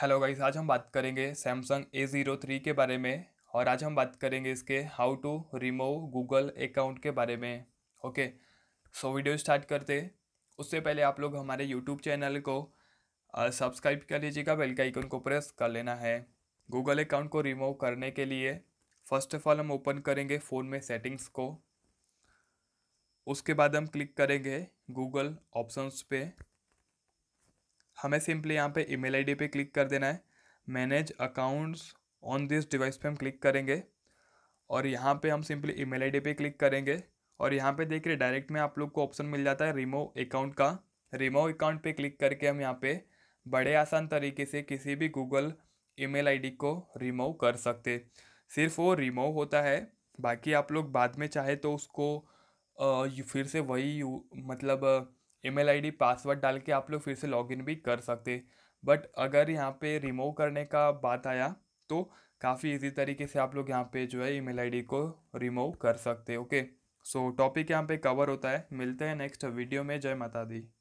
hello guys आज हम बात करेंगे सैमसंग ए ज़ीरो थ्री के बारे में और आज हम बात करेंगे इसके how to remove Google account के बारे में ओके सो वीडियो स्टार्ट करते उससे पहले आप लोग हमारे यूट्यूब चैनल को सब्सक्राइब कर लीजिएगा बेल का आइकन को प्रेस कर लेना है गूगल अकाउंट को रिमूव करने के लिए फर्स्ट ऑफ ऑल हम ओपन करेंगे फ़ोन में सेटिंग्स को उसके बाद हम क्लिक करेंगे गूगल ऑप्शंस पे हमें सिंपली यहाँ पे ईमेल आईडी पे क्लिक कर देना है manage accounts on this device पे हम क्लिक करेंगे और यहाँ पे हम सिंपली ईमेल आईडी पे क्लिक करेंगे और यहाँ पे रहे डायरेक्ट में आप लोग को ऑप्शन मिल जाता है रिमो अकाउंट का रिमो अकाउंट पे क्लिक करके हम यहाँ पे बड़े आसान तरीके से किसी भी गूगल ईमेल आईडी को रिमूव कर सकते सिर्फ वो रिमूव होता है बाकी आप लोग बाद में चाहे तो उसको आ, फिर से वही मतलब ईमेल आईडी पासवर्ड डाल के आप लोग फिर से लॉगिन भी कर सकते बट अगर यहाँ पे रिमूव करने का बात आया तो काफ़ी इजी तरीके से आप लोग यहाँ पे जो है ईमेल आईडी को रिमूव कर सकते ओके सो टॉपिक यहाँ पे कवर होता है मिलते हैं नेक्स्ट वीडियो में जय माता दी